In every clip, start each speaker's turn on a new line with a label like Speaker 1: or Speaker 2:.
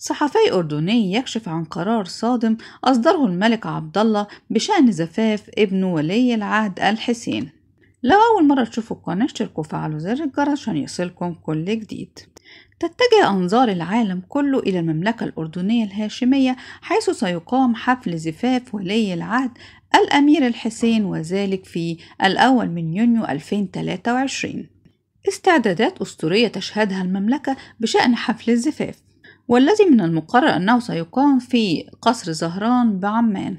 Speaker 1: صحفي أردني يكشف عن قرار صادم أصدره الملك عبد الله بشأن زفاف ابن ولي العهد الحسين لو أول مرة تشوفوا القناة اشتركوا وفعلوا زر الجرس عشان يصلكم كل جديد تتجه أنظار العالم كله إلى المملكة الأردنية الهاشمية حيث سيقام حفل زفاف ولي العهد الأمير الحسين وذلك في الأول من يونيو 2023 استعدادات أسطورية تشهدها المملكة بشأن حفل الزفاف والذي من المقرر أنه سيقام في قصر زهران بعمان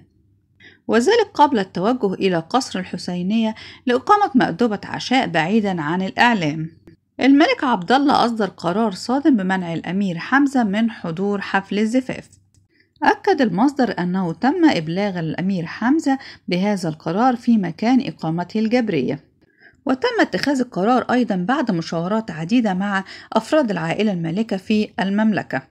Speaker 1: وذلك قبل التوجه إلى قصر الحسينية لإقامة مأدبة عشاء بعيدا عن الإعلام الملك عبد الله أصدر قرار صادم بمنع الأمير حمزة من حضور حفل الزفاف أكد المصدر أنه تم إبلاغ الأمير حمزة بهذا القرار في مكان إقامته الجبرية وتم اتخاذ القرار أيضا بعد مشاورات عديدة مع أفراد العائلة المالكة في المملكة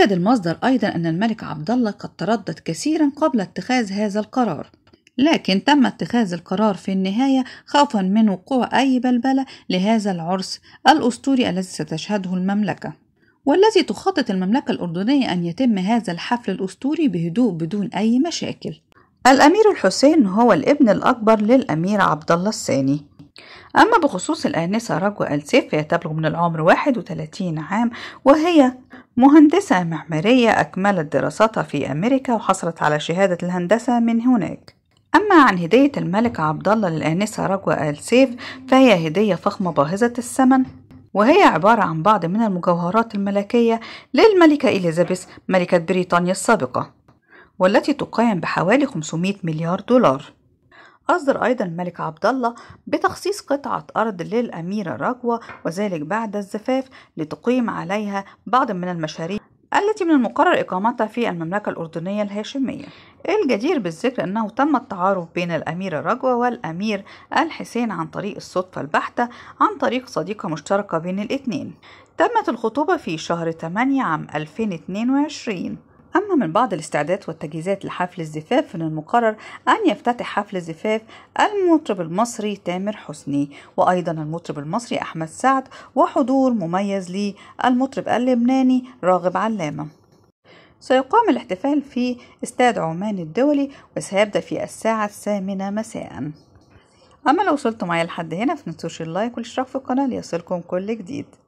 Speaker 1: أكد المصدر أيضا أن الملك عبد الله قد تردد كثيرا قبل اتخاذ هذا القرار لكن تم اتخاذ القرار في النهاية خوفا من وقوع أي بلبلة لهذا العرس الأسطوري الذي ستشهده المملكة والذي تخطط المملكة الأردنية أن يتم هذا الحفل الأسطوري بهدوء بدون أي مشاكل الأمير الحسين هو الابن الأكبر للأمير عبد الله الثاني أما بخصوص الآنسة رجوة السيف فهي تبلغ من العمر 31 عام وهي مهندسة معمارية أكملت دراساتها في أمريكا وحصلت على شهادة الهندسة من هناك أما عن هدية الملك عبد الله للآنسة رجوة آل سيف فهي هدية فخمة باهظة الثمن وهي عبارة عن بعض من المجوهرات الملكية للملكة إليزابيث ملكة بريطانيا السابقة والتي تقيم بحوالي 500 مليار دولار أصدر أيضا الملك عبد الله بتخصيص قطعة أرض للأميرة رجوة وذلك بعد الزفاف لتقيم عليها بعض من المشاريع التي من المقرر إقامتها في المملكة الأردنية الهاشمية الجدير بالذكر أنه تم التعارف بين الأميرة رجوة والأمير الحسين عن طريق الصدفة البحتة عن طريق صديقة مشتركة بين الاتنين تمت الخطوبة في شهر 8 عام 2022 أما من بعض الاستعدادات والتجهيزات لحفل الزفاف فمن المقرر أن يفتتح حفل الزفاف المطرب المصري تامر حسني وأيضا المطرب المصري أحمد سعد وحضور مميز للمطرب اللبناني راغب علامة سيقام الاحتفال في استاد عمان الدولي وسيبدأ في الساعة الثامنة مساء أما لو وصلتم معايا لحد هنا فتنسوش اللايك والاشتراك في القناة ليصلكم كل جديد